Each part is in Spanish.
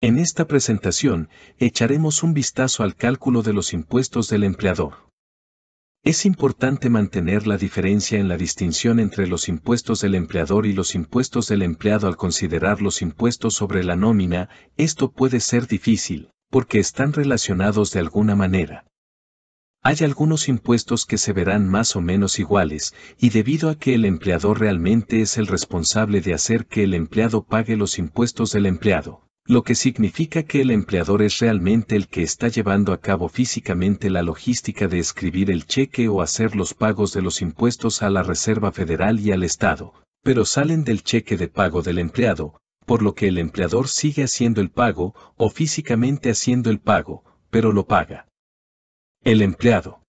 En esta presentación, echaremos un vistazo al cálculo de los impuestos del empleador. Es importante mantener la diferencia en la distinción entre los impuestos del empleador y los impuestos del empleado al considerar los impuestos sobre la nómina, esto puede ser difícil, porque están relacionados de alguna manera. Hay algunos impuestos que se verán más o menos iguales, y debido a que el empleador realmente es el responsable de hacer que el empleado pague los impuestos del empleado, lo que significa que el empleador es realmente el que está llevando a cabo físicamente la logística de escribir el cheque o hacer los pagos de los impuestos a la Reserva Federal y al Estado, pero salen del cheque de pago del empleado, por lo que el empleador sigue haciendo el pago o físicamente haciendo el pago, pero lo paga. El empleado.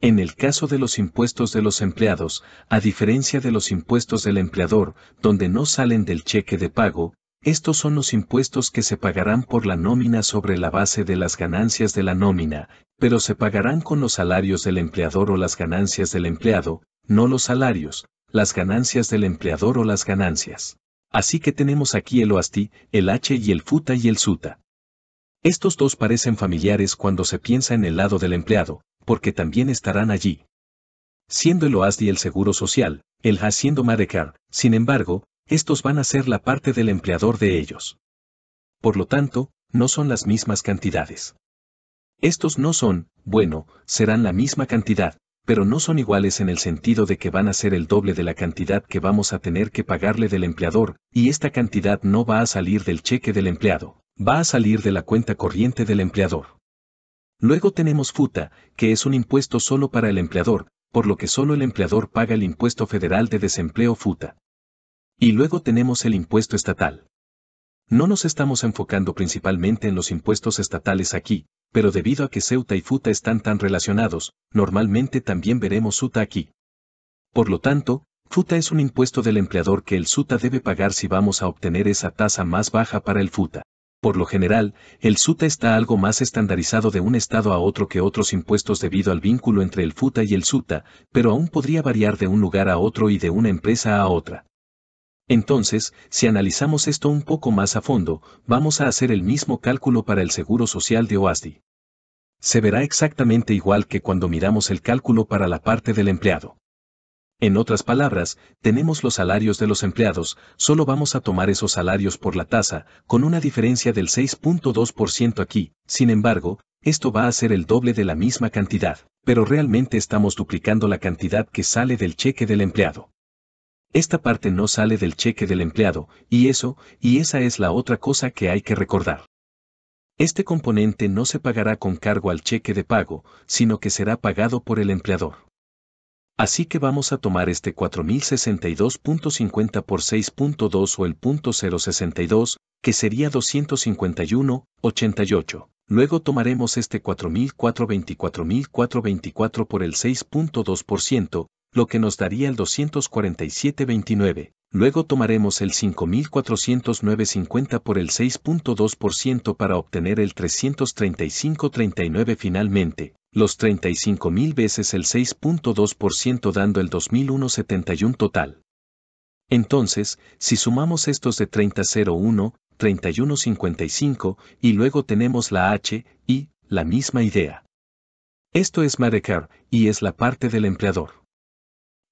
En el caso de los impuestos de los empleados, a diferencia de los impuestos del empleador, donde no salen del cheque de pago, estos son los impuestos que se pagarán por la nómina sobre la base de las ganancias de la nómina, pero se pagarán con los salarios del empleador o las ganancias del empleado, no los salarios, las ganancias del empleador o las ganancias. Así que tenemos aquí el OASTI, el H y el FUTA y el SUTA. Estos dos parecen familiares cuando se piensa en el lado del empleado, porque también estarán allí. Siendo el OASDI el Seguro Social, el H siendo Medicare, sin embargo, estos van a ser la parte del empleador de ellos. Por lo tanto, no son las mismas cantidades. Estos no son, bueno, serán la misma cantidad, pero no son iguales en el sentido de que van a ser el doble de la cantidad que vamos a tener que pagarle del empleador, y esta cantidad no va a salir del cheque del empleado, va a salir de la cuenta corriente del empleador. Luego tenemos FUTA, que es un impuesto solo para el empleador, por lo que solo el empleador paga el impuesto federal de desempleo FUTA. Y luego tenemos el impuesto estatal. No nos estamos enfocando principalmente en los impuestos estatales aquí, pero debido a que Ceuta y Futa están tan relacionados, normalmente también veremos Suta aquí. Por lo tanto, Futa es un impuesto del empleador que el Suta debe pagar si vamos a obtener esa tasa más baja para el Futa. Por lo general, el SUTA está algo más estandarizado de un estado a otro que otros impuestos debido al vínculo entre el FUTA y el SUTA, pero aún podría variar de un lugar a otro y de una empresa a otra. Entonces, si analizamos esto un poco más a fondo, vamos a hacer el mismo cálculo para el Seguro Social de OASDI. Se verá exactamente igual que cuando miramos el cálculo para la parte del empleado. En otras palabras, tenemos los salarios de los empleados, solo vamos a tomar esos salarios por la tasa, con una diferencia del 6.2% aquí, sin embargo, esto va a ser el doble de la misma cantidad, pero realmente estamos duplicando la cantidad que sale del cheque del empleado. Esta parte no sale del cheque del empleado, y eso, y esa es la otra cosa que hay que recordar. Este componente no se pagará con cargo al cheque de pago, sino que será pagado por el empleador. Así que vamos a tomar este 4062.50 por 6.2 o el 062, que sería 251.88. Luego tomaremos este 4,424.424 por el 6.2%, lo que nos daría el 247.29. Luego tomaremos el 5.409.50 por el 6.2% para obtener el 335.39 finalmente, los 35.000 veces el 6.2% dando el 2.171 total. Entonces, si sumamos estos de 30.01, 31.55 y luego tenemos la H, y, la misma idea. Esto es Medicare y es la parte del empleador.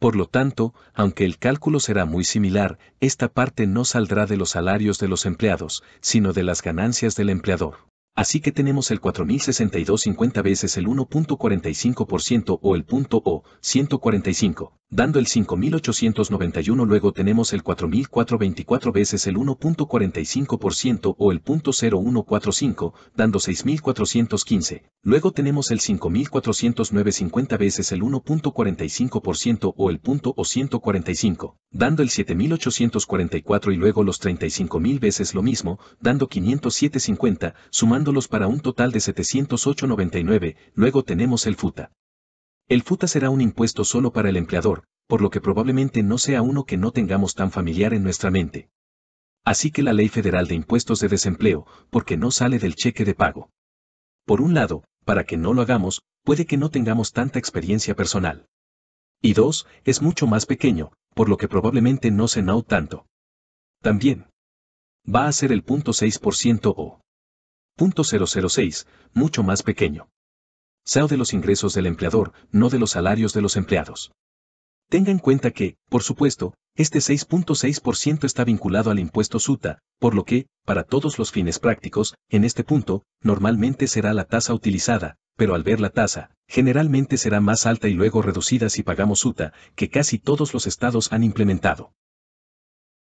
Por lo tanto, aunque el cálculo será muy similar, esta parte no saldrá de los salarios de los empleados, sino de las ganancias del empleador. Así que tenemos el 4062 50 veces el 1.45% o el punto O, 145, dando el 5.891 luego tenemos el 4.424 veces el 1.45% o el 0.0145, dando 6.415, luego tenemos el 5.409.50 veces el 1.45% o el 0.145, dando el 7.844 y luego los 35.000 veces lo mismo, dando 507.50, sumándolos para un total de 708.99, luego tenemos el FUTA. El FUTA será un impuesto solo para el empleador, por lo que probablemente no sea uno que no tengamos tan familiar en nuestra mente. Así que la Ley Federal de Impuestos de Desempleo, porque no sale del cheque de pago. Por un lado, para que no lo hagamos, puede que no tengamos tanta experiencia personal. Y dos, es mucho más pequeño, por lo que probablemente no se note tanto. También. Va a ser el 0.6% o 0.006, mucho más pequeño. SAO de los ingresos del empleador, no de los salarios de los empleados. Tenga en cuenta que, por supuesto, este 6.6% está vinculado al impuesto SUTA, por lo que, para todos los fines prácticos, en este punto, normalmente será la tasa utilizada, pero al ver la tasa, generalmente será más alta y luego reducida si pagamos SUTA, que casi todos los estados han implementado.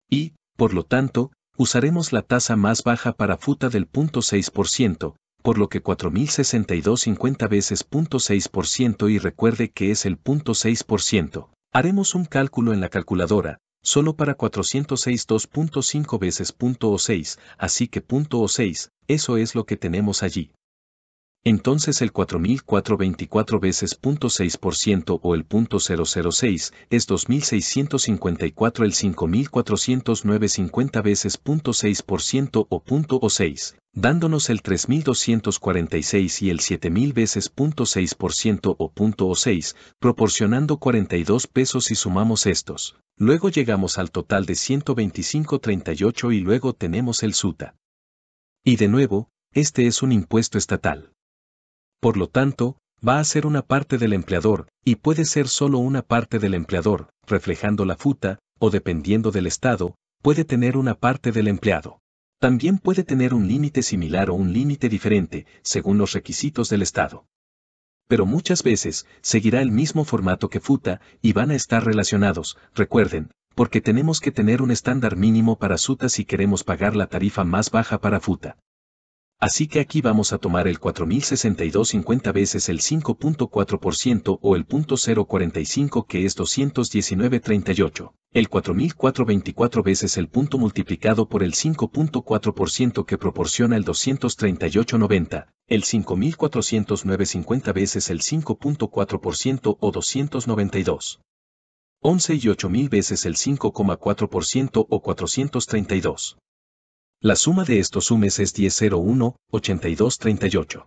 Y, por lo tanto, usaremos la tasa más baja para FUTA del 0.6%, por lo que 50 veces 0.6% y recuerde que es el 0.6%. Haremos un cálculo en la calculadora, solo para 406.2.5 veces 0.6, así que 0.6, eso es lo que tenemos allí entonces el 4.424 veces 0.6% o el 0.006 es 2.654 el 5.40950 veces 0.6% o 0.06, dándonos el 3.246 y el 7.000 veces 0.6% o 0.06, proporcionando 42 pesos si sumamos estos. Luego llegamos al total de 125.38 y luego tenemos el SUTA. Y de nuevo, este es un impuesto estatal. Por lo tanto, va a ser una parte del empleador, y puede ser solo una parte del empleador, reflejando la futa, o dependiendo del estado, puede tener una parte del empleado. También puede tener un límite similar o un límite diferente, según los requisitos del estado. Pero muchas veces, seguirá el mismo formato que futa, y van a estar relacionados, recuerden, porque tenemos que tener un estándar mínimo para suta si queremos pagar la tarifa más baja para futa. Así que aquí vamos a tomar el 4062 50 veces el 5.4% o el 0.45 que es 219.38. El 4,424 veces el punto multiplicado por el 5.4% que proporciona el 238.90. El 5409.50 veces el 5.4% o 292. 11 y 8000 veces el 5.4% o 432. La suma de estos sumes es 1001, 8238.